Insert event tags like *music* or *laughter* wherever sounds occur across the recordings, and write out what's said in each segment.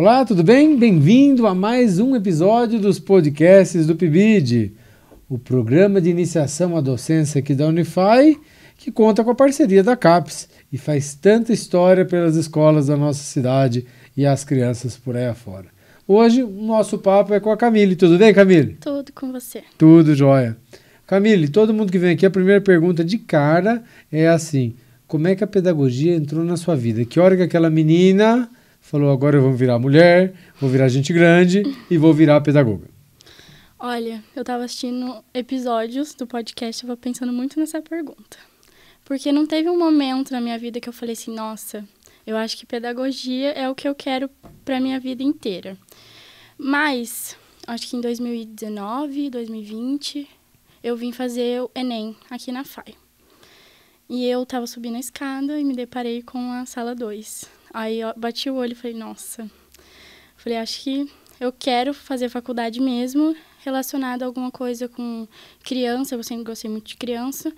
Olá, tudo bem? Bem-vindo a mais um episódio dos podcasts do PIBID, o programa de iniciação à docência aqui da Unify, que conta com a parceria da CAPES e faz tanta história pelas escolas da nossa cidade e as crianças por aí afora. Hoje o nosso papo é com a Camille. Tudo bem, Camille? Tudo com você. Tudo jóia. Camille, todo mundo que vem aqui, a primeira pergunta de cara é assim: como é que a pedagogia entrou na sua vida? Que hora que aquela menina falou: agora eu vou virar mulher, vou virar gente grande e vou virar pedagoga? Olha, eu estava assistindo episódios do podcast e estava pensando muito nessa pergunta. Porque não teve um momento na minha vida que eu falei assim: nossa, eu acho que pedagogia é o que eu quero para minha vida inteira. Mas, acho que em 2019, 2020, eu vim fazer o Enem aqui na FAI. E eu estava subindo a escada e me deparei com a sala 2. Aí eu bati o olho e falei, nossa. Falei, acho que eu quero fazer faculdade mesmo, relacionada a alguma coisa com criança, eu sempre gostei muito de criança,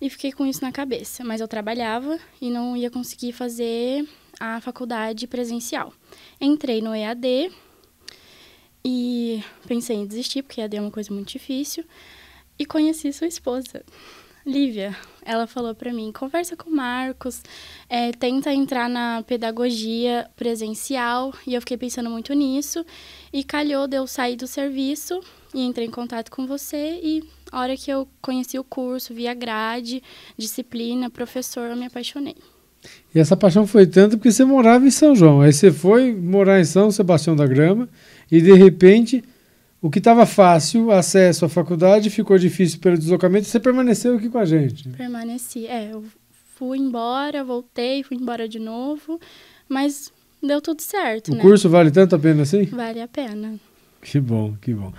e fiquei com isso na cabeça. Mas eu trabalhava e não ia conseguir fazer a faculdade presencial. Entrei no EAD e pensei em desistir, porque EAD é uma coisa muito difícil, e conheci sua esposa. Lívia, ela falou para mim: conversa com o Marcos, é, tenta entrar na pedagogia presencial. E eu fiquei pensando muito nisso. E calhou de eu sair do serviço e entrei em contato com você. E a hora que eu conheci o curso, vi a grade, disciplina, professor, eu me apaixonei. E essa paixão foi tanto porque você morava em São João. Aí você foi morar em São Sebastião da Grama e de repente o que estava fácil, acesso à faculdade, ficou difícil pelo deslocamento. Você permaneceu aqui com a gente? Permaneci, é. Eu fui embora, voltei, fui embora de novo, mas deu tudo certo. O né? curso vale tanto a pena assim? Vale a pena. Que bom, que bom.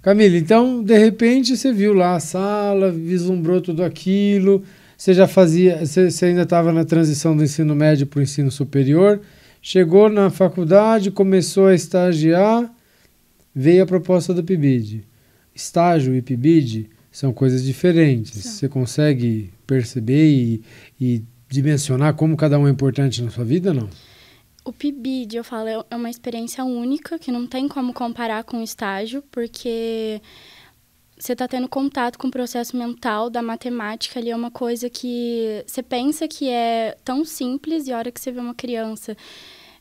Camila, então, de repente, você viu lá a sala, vislumbrou tudo aquilo, você já fazia, você, você ainda estava na transição do ensino médio para o ensino superior, chegou na faculdade, começou a estagiar Veio a proposta do PIBID. Estágio e PIBID são coisas diferentes. Sim. Você consegue perceber e, e dimensionar como cada um é importante na sua vida, não? O PIBID, eu falo, é uma experiência única que não tem como comparar com o estágio, porque você está tendo contato com o processo mental da matemática ali, é uma coisa que você pensa que é tão simples e a hora que você vê uma criança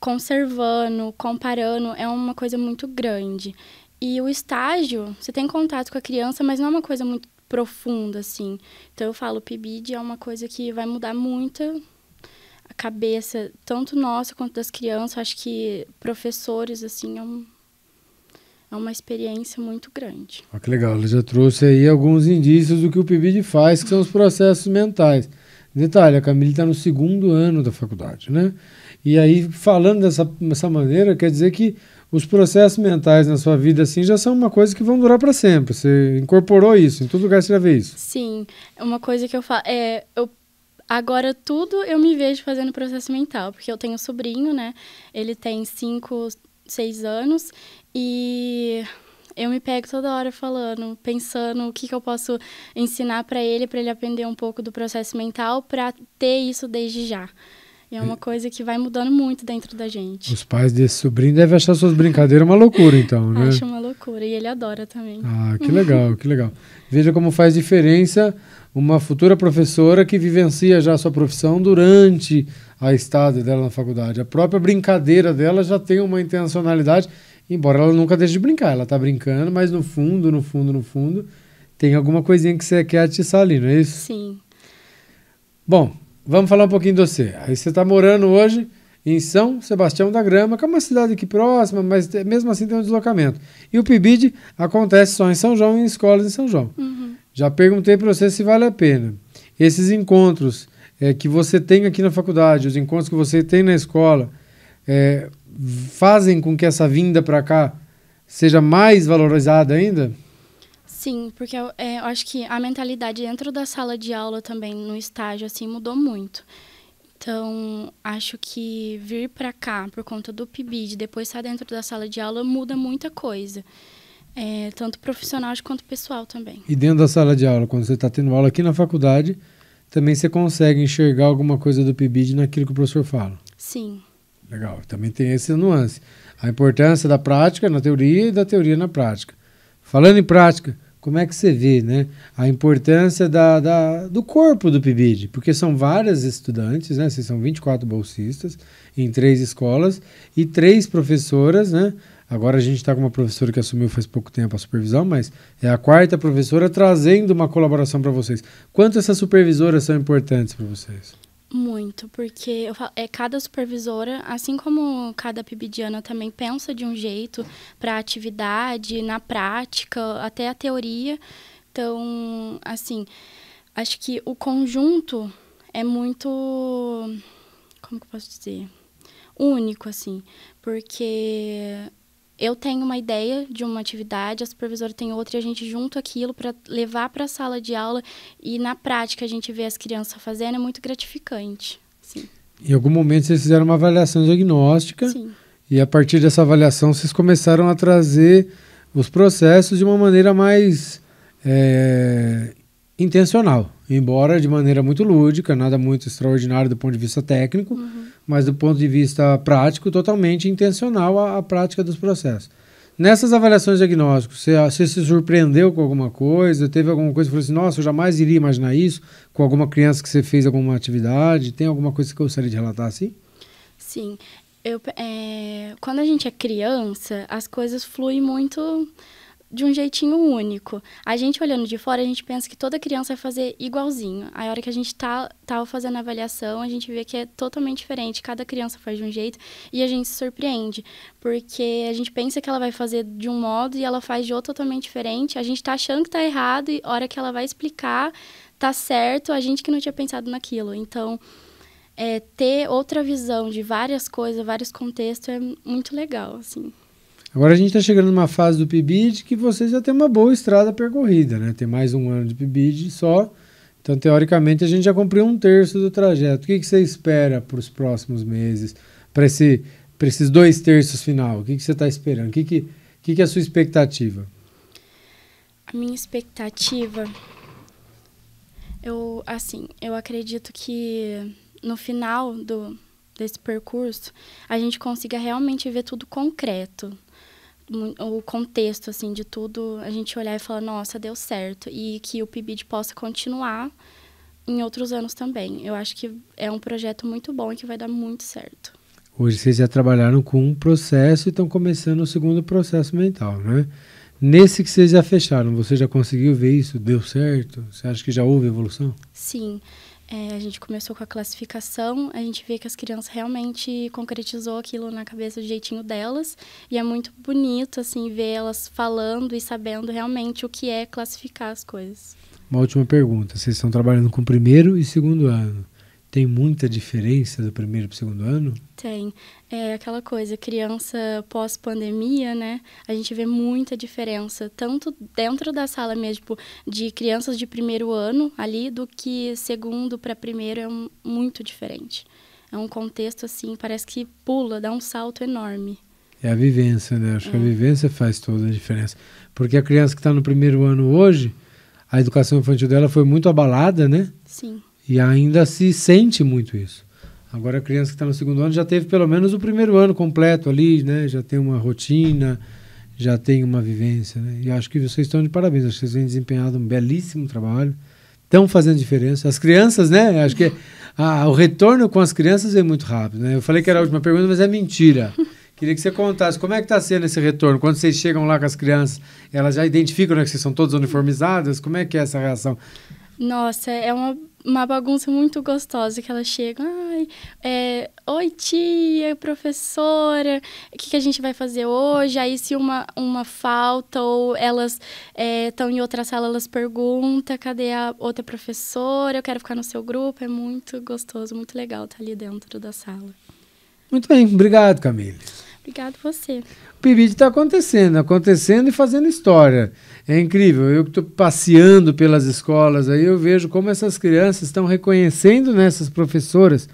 conservando, comparando, é uma coisa muito grande. E o estágio, você tem contato com a criança, mas não é uma coisa muito profunda, assim. Então, eu falo, o PIBID é uma coisa que vai mudar muito a cabeça, tanto nossa quanto das crianças. Acho que professores, assim, é um, é uma experiência muito grande. Ah, que legal, ela já trouxe aí alguns indícios do que o PIBID faz, que são os processos mentais. Detalhe, a Camille está no segundo ano da faculdade, né? E aí, falando dessa, dessa maneira, quer dizer que os processos mentais na sua vida assim já são uma coisa que vão durar para sempre. Você incorporou isso, em todo lugar você já vê isso. Sim, uma coisa que eu falo é, eu agora tudo eu me vejo fazendo processo mental, porque eu tenho um sobrinho, né? Ele tem cinco, seis anos e eu me pego toda hora falando, pensando o que, que eu posso ensinar para ele, para ele aprender um pouco do processo mental, para ter isso desde já. E é uma coisa que vai mudando muito dentro da gente. Os pais desse sobrinho devem achar suas brincadeiras uma loucura, então, né? Acha uma loucura. E ele adora também. Ah, que legal, que legal. Veja como faz diferença uma futura professora que vivencia já a sua profissão durante a estada dela na faculdade. A própria brincadeira dela já tem uma intencionalidade Embora ela nunca deixe de brincar, ela tá brincando, mas no fundo, no fundo, no fundo, tem alguma coisinha que você quer atiçar ali, não é isso? Sim. Bom, vamos falar um pouquinho de você. Aí você tá morando hoje em São Sebastião da Grama, que é uma cidade aqui próxima, mas mesmo assim tem um deslocamento. E o PIBID acontece só em São João e em escolas em São João. Uhum. Já perguntei para você se vale a pena. Esses encontros é, que você tem aqui na faculdade, os encontros que você tem na escola, é, fazem com que essa vinda para cá seja mais valorizada ainda? Sim, porque eu, é, eu acho que a mentalidade dentro da sala de aula também, no estágio, assim, mudou muito. Então, acho que vir para cá por conta do PIBID, depois estar dentro da sala de aula, muda muita coisa. É, tanto profissional quanto pessoal também. E dentro da sala de aula, quando você está tendo aula aqui na faculdade, também você consegue enxergar alguma coisa do PIBID naquilo que o professor fala? Sim. Legal. Também tem essa nuance. A importância da prática na teoria e da teoria na prática. Falando em prática, como é que você vê né, a importância da, da, do corpo do PIBID? Porque são várias estudantes, né, vocês são 24 bolsistas em três escolas e três professoras. Né, agora a gente está com uma professora que assumiu faz pouco tempo a supervisão, mas é a quarta professora trazendo uma colaboração para vocês. Quanto essas supervisoras são importantes para vocês? Muito, porque falo, é cada supervisora, assim como cada pibidiana também pensa de um jeito para a atividade, na prática, até a teoria. Então, assim, acho que o conjunto é muito como que eu posso dizer? Único assim, porque eu tenho uma ideia de uma atividade, a supervisora tem outra e a gente junta aquilo para levar para a sala de aula e na prática a gente vê as crianças fazendo, é muito gratificante. Sim. Em algum momento vocês fizeram uma avaliação diagnóstica Sim. e a partir dessa avaliação vocês começaram a trazer os processos de uma maneira mais é, intencional, embora de maneira muito lúdica, nada muito extraordinário do ponto de vista técnico, uhum mas do ponto de vista prático, totalmente intencional a, a prática dos processos. Nessas avaliações diagnósticas, você, você, se surpreendeu com alguma coisa? Teve alguma coisa que falou assim, nossa, eu jamais iria imaginar isso? Com alguma criança que você fez alguma atividade? Tem alguma coisa que eu gostaria de relatar assim? Sim. Eu, é, quando a gente é criança, as coisas fluem muito de um jeitinho único. A gente olhando de fora, a gente pensa que toda criança vai fazer igualzinho. Aí, a hora que a gente tá, tá fazendo a avaliação, a gente vê que é totalmente diferente. Cada criança faz de um jeito e a gente se surpreende, porque a gente pensa que ela vai fazer de um modo e ela faz de outro totalmente diferente. A gente tá achando que tá errado e a hora que ela vai explicar, tá certo, a gente que não tinha pensado naquilo. Então, é, ter outra visão de várias coisas, vários contextos é muito legal, assim. Agora a gente está chegando numa fase do PIBID que você já tem uma boa estrada percorrida, né? Tem mais um ano de PIBID só. Então, teoricamente, a gente já cumpriu um terço do trajeto. O que, que você espera para os próximos meses, para esse, esses dois terços final? O que, que você está esperando? O que, que, que, que é a sua expectativa? A minha expectativa, eu assim, eu acredito que no final do, desse percurso a gente consiga realmente ver tudo concreto o contexto assim de tudo, a gente olhar e falar, nossa, deu certo e que o PIBID possa continuar em outros anos também. Eu acho que é um projeto muito bom e que vai dar muito certo. Hoje vocês já trabalharam com um processo e estão começando o segundo processo mental, né? Nesse que vocês já fecharam, você já conseguiu ver isso? Deu certo? Você acha que já houve evolução? Sim. Sim. É, a gente começou com a classificação, a gente vê que as crianças realmente concretizou aquilo na cabeça do jeitinho delas, e é muito bonito assim ver elas falando e sabendo realmente o que é classificar as coisas. Uma última pergunta, vocês estão trabalhando com primeiro e segundo ano. Tem muita diferença do primeiro para o segundo ano? Tem. É aquela coisa, criança pós-pandemia, né? A gente vê muita diferença, tanto dentro da sala mesmo, tipo, de crianças de primeiro ano ali, do que segundo para primeiro é um, muito diferente. É um contexto assim, parece que pula, dá um salto enorme. É a vivência, né? Acho é. que a é. vivência faz toda a diferença. Porque a criança que está no primeiro ano hoje, a educação infantil dela foi muito abalada, né? Sim e ainda se sente muito isso. Agora a criança que está no segundo ano já teve pelo menos o primeiro ano completo ali, né? Já tem uma rotina, já tem uma vivência, né? E acho que vocês estão de parabéns. Acho que vocês têm desempenhado um belíssimo trabalho. Estão fazendo diferença. As crianças, né? Acho que o retorno com as crianças é muito rápido, né? Eu falei que era a última pergunta, mas é mentira. *laughs* Queria que você contasse como é que está sendo esse retorno. Quando vocês chegam lá com as crianças, elas já identificam né, que vocês são todos uniformizadas? Como é que é essa reação? Nossa, é uma uma bagunça muito gostosa que ela chega. Ai, é, Oi, tia, professora, o que, que a gente vai fazer hoje? Aí, se uma, uma falta ou elas estão é, em outra sala, elas perguntam: cadê a outra professora? Eu quero ficar no seu grupo. É muito gostoso, muito legal estar ali dentro da sala. Muito bem, obrigado, Camille. Obrigado você. O PIBID está acontecendo, acontecendo e fazendo história. É incrível. Eu que estou passeando pelas escolas aí, eu vejo como essas crianças estão reconhecendo nessas professoras,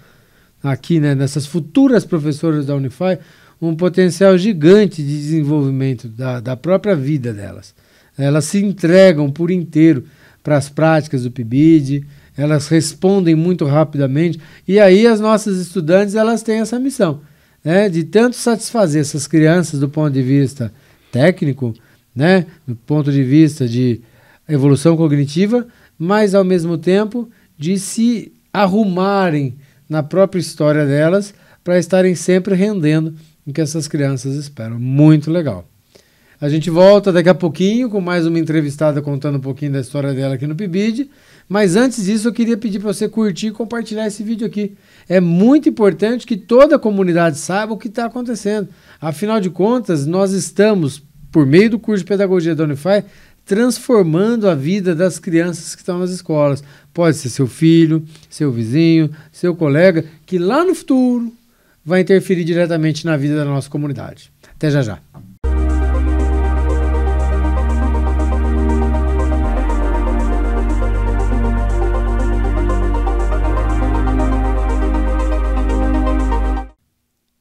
aqui, né, nessas futuras professoras da Unify, um potencial gigante de desenvolvimento da, da própria vida delas. Elas se entregam por inteiro para as práticas do PIBID, elas respondem muito rapidamente, e aí as nossas estudantes elas têm essa missão né, de tanto satisfazer essas crianças do ponto de vista técnico, né, do ponto de vista de evolução cognitiva, mas ao mesmo tempo de se arrumarem na própria história delas para estarem sempre rendendo o que essas crianças esperam. Muito legal. A gente volta daqui a pouquinho com mais uma entrevistada contando um pouquinho da história dela aqui no PIBID. Mas antes disso, eu queria pedir para você curtir e compartilhar esse vídeo aqui. É muito importante que toda a comunidade saiba o que está acontecendo. Afinal de contas, nós estamos, por meio do curso de Pedagogia da Unify, transformando a vida das crianças que estão nas escolas. Pode ser seu filho, seu vizinho, seu colega, que lá no futuro vai interferir diretamente na vida da nossa comunidade. Até já já.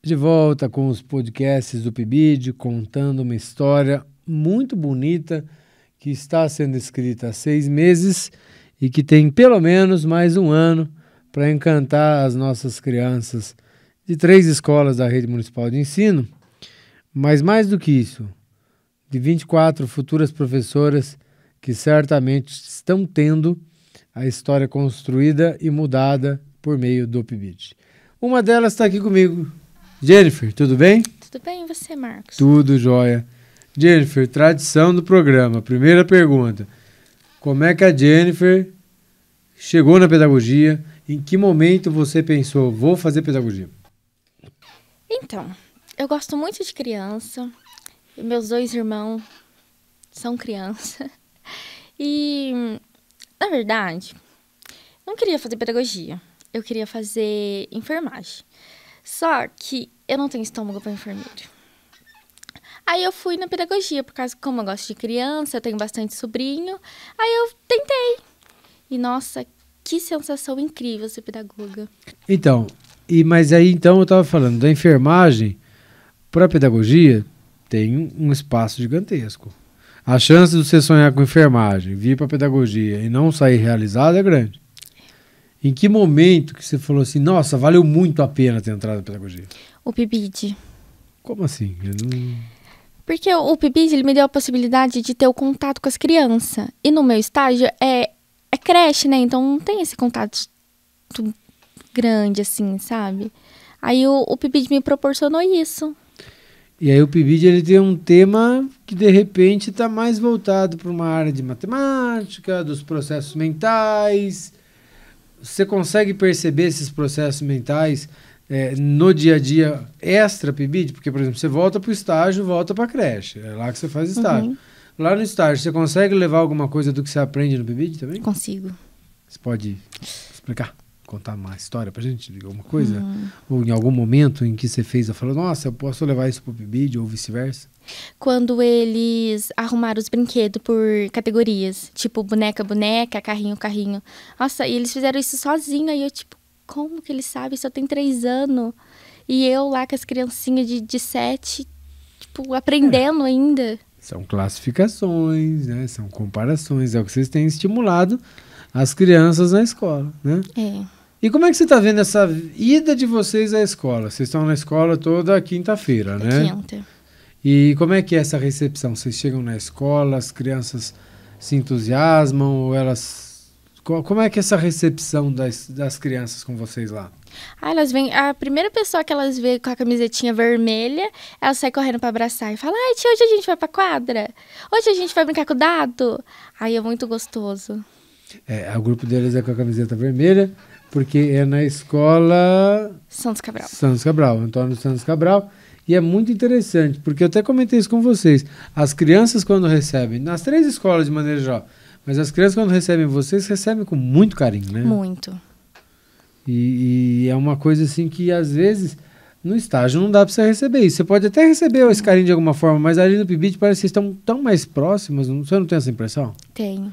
De volta com os podcasts do PIBID, contando uma história muito bonita que está sendo escrita há seis meses e que tem pelo menos mais um ano para encantar as nossas crianças de três escolas da rede municipal de ensino, mas mais do que isso, de 24 futuras professoras que certamente estão tendo a história construída e mudada por meio do PIBID. Uma delas está aqui comigo, Jennifer, tudo bem? Tudo bem, e você, Marcos? Tudo jóia. Jennifer, tradição do programa. Primeira pergunta: Como é que a Jennifer chegou na pedagogia? Em que momento você pensou, vou fazer pedagogia? Então, eu gosto muito de criança. Meus dois irmãos são criança. *laughs* E, na verdade, não queria fazer pedagogia. Eu queria fazer enfermagem. Só que eu não tenho estômago para enfermeiro. Aí eu fui na pedagogia, por causa que como eu gosto de criança, eu tenho bastante sobrinho. Aí eu tentei. E nossa, que sensação incrível ser pedagoga. Então, e mas aí então eu estava falando da enfermagem para pedagogia tem um espaço gigantesco. A chance de você sonhar com enfermagem, vir para pedagogia e não sair realizado é grande. Em que momento que você falou assim, nossa, valeu muito a pena ter entrado na pedagogia? O PIBID. Como assim? Não... Porque o PIBID, ele me deu a possibilidade de ter o contato com as crianças. E no meu estágio é, é creche, né? Então não tem esse contato grande, assim, sabe? Aí o, o PIBID me proporcionou isso. E aí o PIBID ele tem um tema que de repente está mais voltado para uma área de matemática, dos processos mentais, você consegue perceber esses processos mentais é, no dia a dia extra PIBID? Porque, por exemplo, você volta para o estágio, volta para a creche. É lá que você faz estágio. Uhum. Lá no estágio, você consegue levar alguma coisa do que você aprende no PIBID também? Consigo. Você pode explicar? contar uma história pra gente, alguma coisa? Uhum. Ou em algum momento em que você fez, eu falo, nossa, eu posso levar isso pro PBID ou vice-versa? Quando eles arrumaram os brinquedos por categorias, tipo boneca, boneca, carrinho, carrinho. Nossa, e eles fizeram isso sozinho, aí eu tipo, como que eles sabem? Só tem três anos. E eu lá com as criancinhas de, de sete, tipo, aprendendo é. ainda. São classificações, né? São comparações, é o que vocês têm estimulado as crianças na escola, né? É. E como é que você está vendo essa ida de vocês à escola? Vocês estão na escola toda quinta-feira, né? Quinta. E como é que é essa recepção? Vocês chegam na escola, as crianças se entusiasmam ou elas como é que é essa recepção das, das crianças com vocês lá? Ah, elas vêm. A primeira pessoa que elas vê com a camisetinha vermelha, ela sai correndo para abraçar e fala: Ai, tia, hoje a gente vai pra quadra. Hoje a gente vai brincar com o dado. Aí é muito gostoso. É, o grupo deles é com a camiseta vermelha porque é na escola. Santos Cabral. Santos Cabral, Antônio Santos Cabral. E é muito interessante, porque eu até comentei isso com vocês. As crianças, quando recebem, nas três escolas de maneira geral, mas as crianças, quando recebem vocês, recebem com muito carinho, né? Muito. E, e é uma coisa assim que, às vezes, no estágio não dá para você receber isso. Você pode até receber esse carinho de alguma forma, mas ali no PIBIT parece que vocês estão tão mais próximas. Você não tem essa impressão? Tenho.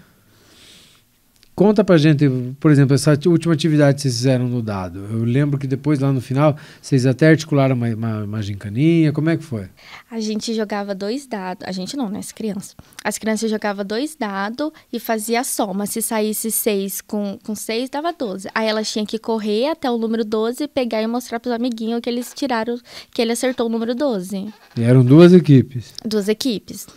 Conta pra gente, por exemplo, essa última atividade que vocês fizeram no dado. Eu lembro que depois, lá no final, vocês até articularam uma, uma, uma gincaninha. Como é que foi? A gente jogava dois dados. A gente não, né? As crianças. As crianças jogavam dois dados e fazia a soma. Se saísse seis com, com seis, dava doze. Aí elas tinham que correr até o número doze, pegar e mostrar pros amiguinhos que eles tiraram, que ele acertou o número doze. E eram duas equipes? Duas equipes.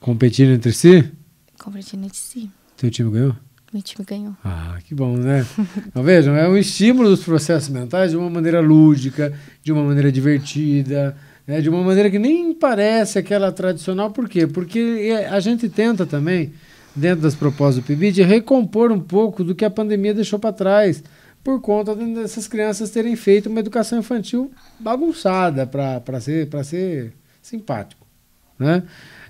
Competindo entre si? Competindo entre si. Teu time ganhou? Meu time ganhou. Ah, que bom, né? então, *laughs* vejam, é um estímulo dos processos mentais de uma maneira lúdica, de uma maneira divertida, né? de uma maneira que nem parece aquela tradicional. Por quê? Porque é, a gente tenta também, dentro das propostas do PIBID, recompor um pouco do que a pandemia deixou para trás, por conta dessas crianças terem feito uma educação infantil bagunçada, para ser, ser simpático. Né?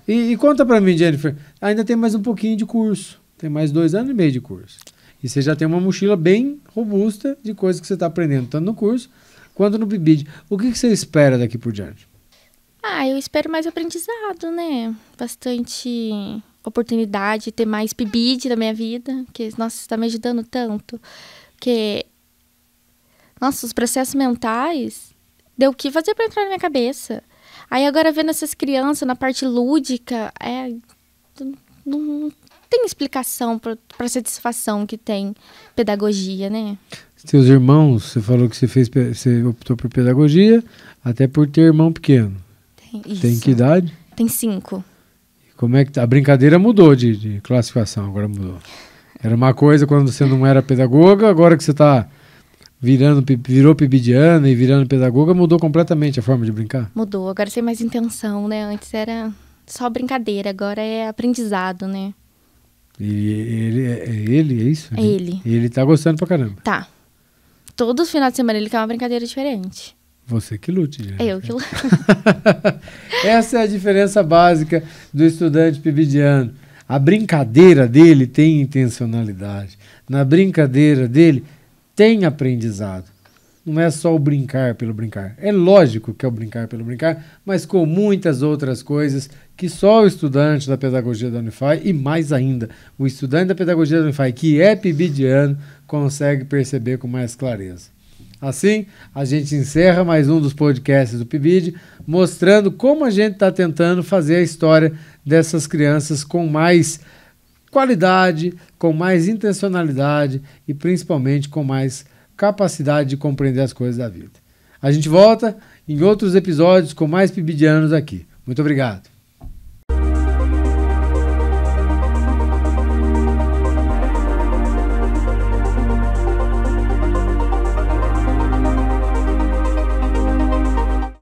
E, e conta para mim, Jennifer, ainda tem mais um pouquinho de curso tem mais dois anos e meio de curso. E você já tem uma mochila bem robusta de coisas que você está aprendendo, tanto no curso quanto no BIBID. O que, que você espera daqui por diante? Ah, eu espero mais aprendizado, né? Bastante oportunidade de ter mais PIBID na minha vida, que, nossa, está me ajudando tanto. Porque, nossa, os processos mentais, deu o que fazer para entrar na minha cabeça. Aí agora vendo essas crianças na parte lúdica, é não tem explicação para a satisfação que tem pedagogia, né? Seus irmãos, você falou que você fez, você optou por pedagogia, até por ter irmão pequeno. Tem, isso. tem que idade? Tem cinco. Como é que tá? a brincadeira mudou de, de classificação? Agora mudou. Era uma coisa quando você não era pedagoga, agora que você está virando, virou pibidiana e virando pedagoga, mudou completamente a forma de brincar? Mudou, agora tem mais intenção, né? Antes era só brincadeira, agora é aprendizado, né? E ele, é, é ele, é isso? É ele. E ele tá gostando pra caramba. Tá. Todos os finais de semana ele quer uma brincadeira diferente. Você que lute, gente. Né? Eu que lute. *laughs* Essa é a diferença básica do estudante pibidiano. A brincadeira dele tem intencionalidade. Na brincadeira dele tem aprendizado não é só o brincar pelo brincar. É lógico que é o brincar pelo brincar, mas com muitas outras coisas que só o estudante da pedagogia da Unify e mais ainda, o estudante da pedagogia da Unify que é pibidiano consegue perceber com mais clareza. Assim, a gente encerra mais um dos podcasts do PIBID, mostrando como a gente está tentando fazer a história dessas crianças com mais qualidade, com mais intencionalidade e principalmente com mais capacidade de compreender as coisas da vida. A gente volta em outros episódios com mais pibidianos aqui. Muito obrigado.